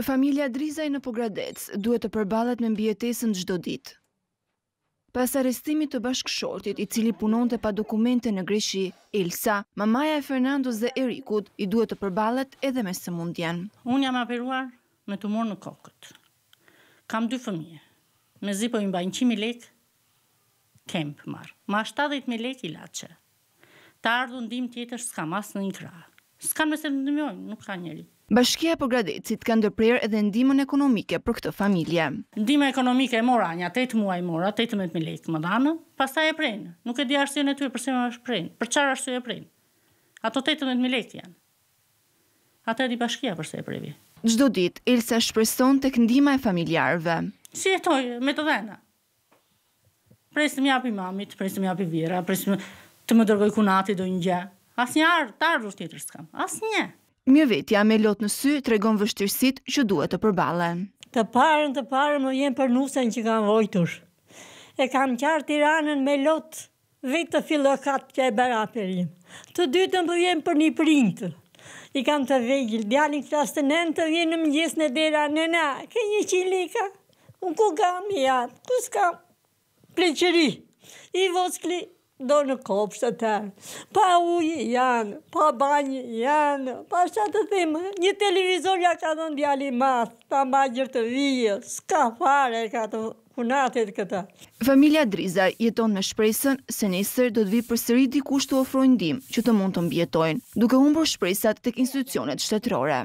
Familia Drizaj në Pogradec duhet të përbalat me mbjetesën gjdo dit. Pas arestimit të bashkëshortit i cili punon të pa dokumente në Greshi, Elsa, mamaja e Fernandos dhe Erikut i duhet të përbalat edhe me së mund Unë jam aperuar me të morë në kokët. Kam dy fëmije. Me zi po i mbajnë qimi lek, kempë marë. Ma 70.000 lek i lache. Ta ardhë ndim tjetër s'kam asë në një kraha. S'kam me se dëmjojnë, nuk ka njeri. Bashkia për gradecit ka ndërprer edhe ndimën ekonomike për këtë familje. Ndime ekonomike e mora një atet muaj mora, 18.000 lekë më danë, pas ta e prejnë, nuk e di arsion e ty përse më është prejnë, për qarë arsion e prejnë, ato 18.000 lekë janë. Ata e di bashkia përse e prejnë. Gjdo dit, Elsa shpreson të këndima e familjarve. Si e toj, me të dhena. Presë të më i mamit, presë të më i vira, presë të më dërgoj kunati do një gjë. As një arë, të arë tjetër s'kam. As një. Mjë vetja me lot në sy të regon vështirësit që duhet të përbale. Të parën, të parën, më jenë për nusën që kam vojtur. E kam i tiranën me lot vetë të fillë që e beraperin. Të dytën për jenë për një printë. I kam të vejgjil, djalin klasë të nënë të vjenë në gjithë në dera, nëna, ke një qilika, unë ku kam i atë, ku s'kam, pleqëri, i voskli, do në kopshtë të tërë, pa ujë janë, pa banjë janë, pa shëtë të thimë, një televizor ja ka dhënë djali mathë, ta ma gjërë të vijë, s'ka fare ka të punatit këta. Familia Driza jeton me shpresën se nesër do të vi për sëri di kusht të ofrojndim që të mund të mbjetojnë, duke umbër shpresat të kë institucionet shtetërore.